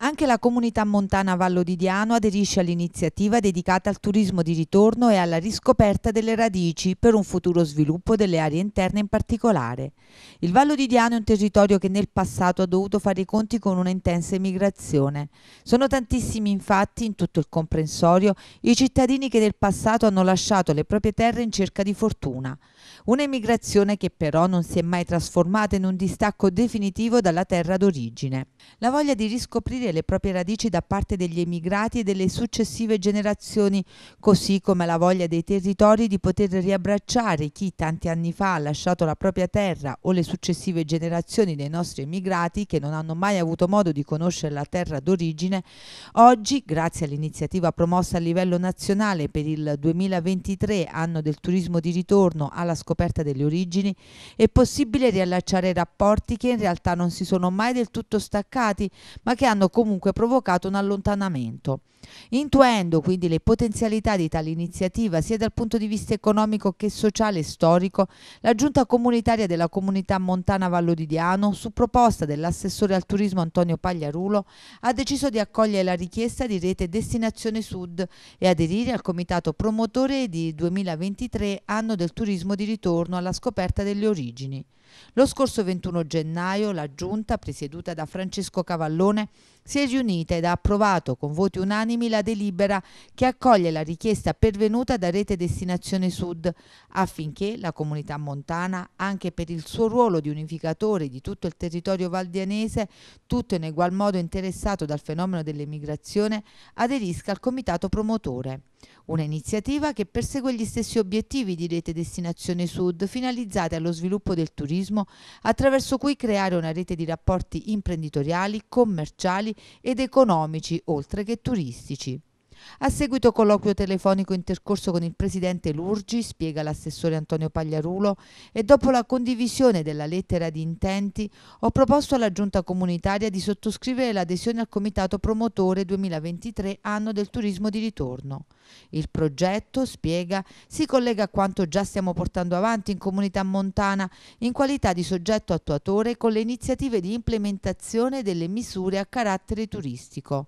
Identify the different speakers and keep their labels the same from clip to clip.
Speaker 1: Anche la comunità montana Vallo di Diano aderisce all'iniziativa dedicata al turismo di ritorno e alla riscoperta delle radici per un futuro sviluppo delle aree interne in particolare. Il Vallo di Diano è un territorio che nel passato ha dovuto fare i conti con un'intensa emigrazione. Sono tantissimi infatti in tutto il comprensorio i cittadini che nel passato hanno lasciato le proprie terre in cerca di fortuna. Un'emigrazione che però non si è mai trasformata in un distacco definitivo dalla terra d'origine. La voglia di riscoprire e le proprie radici da parte degli emigrati e delle successive generazioni, così come la voglia dei territori di poter riabbracciare chi tanti anni fa ha lasciato la propria terra o le successive generazioni dei nostri emigrati che non hanno mai avuto modo di conoscere la terra d'origine, oggi, grazie all'iniziativa promossa a livello nazionale per il 2023, anno del turismo di ritorno alla scoperta delle origini, è possibile riallacciare rapporti che in realtà non si sono mai del tutto staccati, ma che hanno comunque provocato un allontanamento. Intuendo quindi le potenzialità di tale iniziativa sia dal punto di vista economico che sociale e storico, la giunta comunitaria della comunità montana Vallo di Diano, su proposta dell'assessore al turismo Antonio Pagliarulo, ha deciso di accogliere la richiesta di rete Destinazione Sud e aderire al comitato promotore di 2023, anno del turismo di ritorno alla scoperta delle origini. Lo scorso 21 gennaio la giunta, presieduta da Francesco Cavallone, si è riunita ed ha approvato con voti unanimi la delibera che accoglie la richiesta pervenuta da Rete Destinazione Sud affinché la comunità montana, anche per il suo ruolo di unificatore di tutto il territorio valdianese, tutto in egual modo interessato dal fenomeno dell'emigrazione, aderisca al comitato promotore. Una iniziativa che persegue gli stessi obiettivi di Rete Destinazione Sud, finalizzate allo sviluppo del turismo, attraverso cui creare una rete di rapporti imprenditoriali, commerciali ed economici, oltre che turistici. A seguito colloquio telefonico intercorso con il presidente Lurgi, spiega l'assessore Antonio Pagliarulo, e dopo la condivisione della lettera di intenti ho proposto alla giunta comunitaria di sottoscrivere l'adesione al comitato promotore 2023 anno del turismo di ritorno. Il progetto, spiega, si collega a quanto già stiamo portando avanti in comunità montana in qualità di soggetto attuatore con le iniziative di implementazione delle misure a carattere turistico.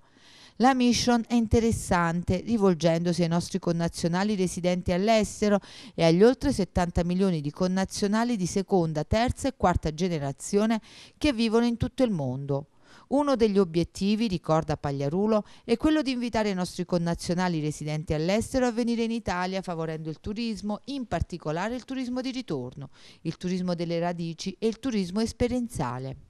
Speaker 1: La mission è interessante, rivolgendosi ai nostri connazionali residenti all'estero e agli oltre 70 milioni di connazionali di seconda, terza e quarta generazione che vivono in tutto il mondo. Uno degli obiettivi, ricorda Pagliarulo, è quello di invitare i nostri connazionali residenti all'estero a venire in Italia favorendo il turismo, in particolare il turismo di ritorno, il turismo delle radici e il turismo esperienziale.